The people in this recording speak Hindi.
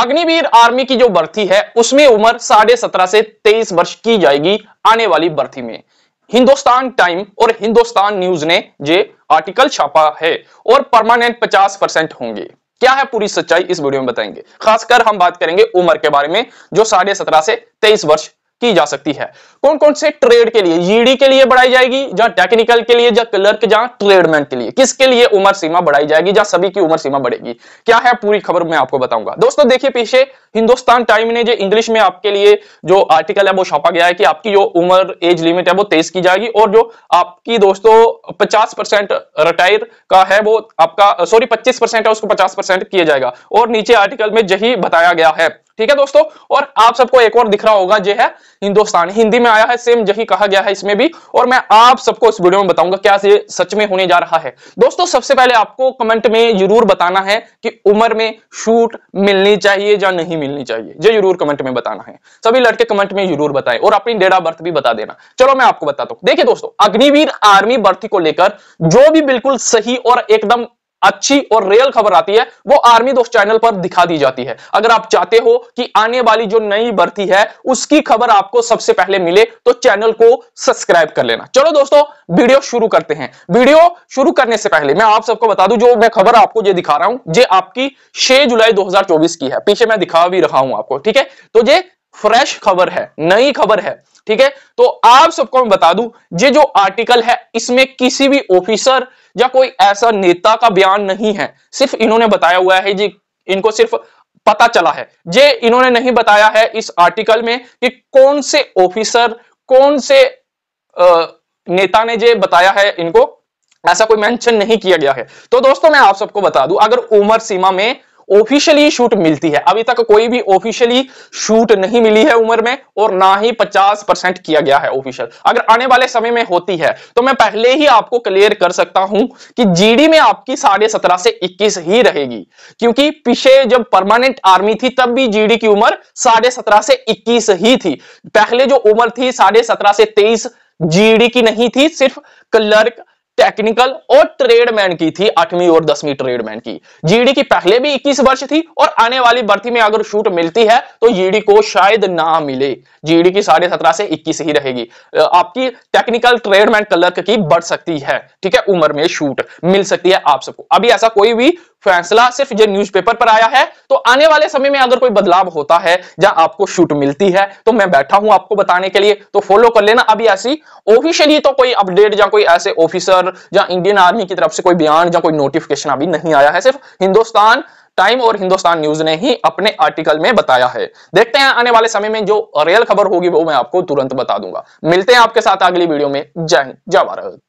अग्निवीर आर्मी की जो भर्ती है उसमें उम्र साढ़े सत्रह से तेईस वर्ष की जाएगी आने वाली भर्ती में हिंदुस्तान टाइम और हिंदुस्तान न्यूज ने ये आर्टिकल छापा है और परमानेंट पचास परसेंट होंगे क्या है पूरी सच्चाई इस वीडियो में बताएंगे खासकर हम बात करेंगे उम्र के बारे में जो साढ़े सत्रह से तेईस वर्ष की जा सकती है कौन कौन से ट्रेड के लिए ईडी के लिए बढ़ाई जाएगी जहां टेक्निकल के लिए जहां क्लर्क जहां ट्रेडमैन के लिए किसके लिए उम्र सीमा बढ़ाई जाएगी जहां सभी की उम्र सीमा बढ़ेगी क्या है पूरी खबर मैं आपको बताऊंगा दोस्तों देखिए पीछे हिंदुस्तान टाइम ने जो इंग्लिश में आपके लिए जो आर्टिकल है वो छापा गया है कि आपकी जो उम्र एज लिमिट है वो तेईस की जाएगी और जो आपकी दोस्तों पचास परसेंट रिटायर का है वो आपका सॉरी पच्चीस परसेंट है उसको पचास परसेंट किया जाएगा और नीचे आर्टिकल में यही बताया गया है ठीक है दोस्तों और आप सबको एक और दिख रहा होगा जो है हिंदुस्तान हिंदी में आया है सेम यही कहा गया है इसमें भी और मैं आप सबको इस वीडियो में बताऊंगा क्या ये सच में होने जा रहा है दोस्तों सबसे पहले आपको कमेंट में जरूर बताना है कि उम्र में शूट मिलनी चाहिए या नहीं मिलनी चाहिए ये जरूर कमेंट में बताना है सभी लड़के कमेंट में जरूर बताए और अपनी डेट ऑफ बर्थ भी बता देना चलो मैं आपको बताता हूं देखिए दोस्तों अग्निवीर आर्मी भर्ती को लेकर जो भी बिल्कुल सही और एकदम अच्छी और रियल खबर आती है वो आर्मी दोस्त चैनल पर दिखा दी जाती है अगर आप चाहते हो कि आने वाली जो नई भर्ती है उसकी खबर आपको सबसे पहले मिले तो चैनल को सब्सक्राइब कर लेना चलो दोस्तों वीडियो शुरू करते हैं वीडियो शुरू करने से पहले मैं आप सबको बता दूं जो मैं खबर आपको ये दिखा रहा हूं ये आपकी 6 जुलाई 2024 की है पीछे मैं दिखा भी रहा हूं आपको ठीक है तो ये फ्रेश खबर है नई खबर है ठीक है तो आप सबको मैं बता दूं ये जो आर्टिकल है इसमें किसी भी ऑफिसर या कोई ऐसा नेता का बयान नहीं है सिर्फ इन्होंने बताया हुआ है जी इनको सिर्फ पता चला है ये इन्होंने नहीं बताया है इस आर्टिकल में कि कौन से ऑफिसर कौन से आ, नेता ने जे बताया है इनको ऐसा कोई मेंशन नहीं किया गया है तो दोस्तों मैं आप सबको बता दूं अगर उम्र सीमा में ऑफिशियली शूट मिलती है अभी तक कोई भी ऑफिशियली शूट नहीं मिली है उम्र में और ना ही 50 परसेंट किया गया है ऑफिशियल अगर आने वाले समय में होती है तो मैं पहले ही आपको क्लियर कर सकता हूं कि जीडी में आपकी साढ़े सत्रह से इक्कीस ही रहेगी क्योंकि पीछे जब परमानेंट आर्मी थी तब भी जीडी की उम्र साढ़े सत्रह से इक्कीस ही थी पहले जो उम्र थी साढ़े सत्रह से तेईस जीडी की नहीं थी सिर्फ क्लर्क टेक्निकल और ट्रेडमैन की थी आठवीं और दसवीं ट्रेडमैन की जीडी की पहले भी 21 वर्ष थी और आने वाली भर्ती में अगर छूट मिलती है तो जीडी को शायद ना मिले जीडी की साढ़े सत्रह से 21 ही रहेगी आपकी टेक्निकल ट्रेडमैन क्लर्क की बढ़ सकती है ठीक है उम्र में छूट मिल सकती है आप सबको अभी ऐसा कोई भी फैसला सिर्फ जो पेपर पर आया है तो आने वाले समय में अगर कोई बदलाव होता है जहां आपको शूट मिलती है तो मैं बैठा हूं आपको बताने के लिए तो फॉलो कर लेना अभी ऐसी ऑफिशियली तो कोई अपडेट या कोई ऐसे ऑफिसर पर या इंडियन आर्मी की तरफ से कोई बयान या कोई नोटिफिकेशन अभी नहीं आया है सिर्फ हिंदुस्तान टाइम और हिंदुस्तान न्यूज ने ही अपने आर्टिकल में बताया है देखते हैं आने वाले समय में जो रियल खबर होगी वो मैं आपको तुरंत बता दूंगा मिलते हैं आपके साथ अगली वीडियो में जय हिंद जय भारत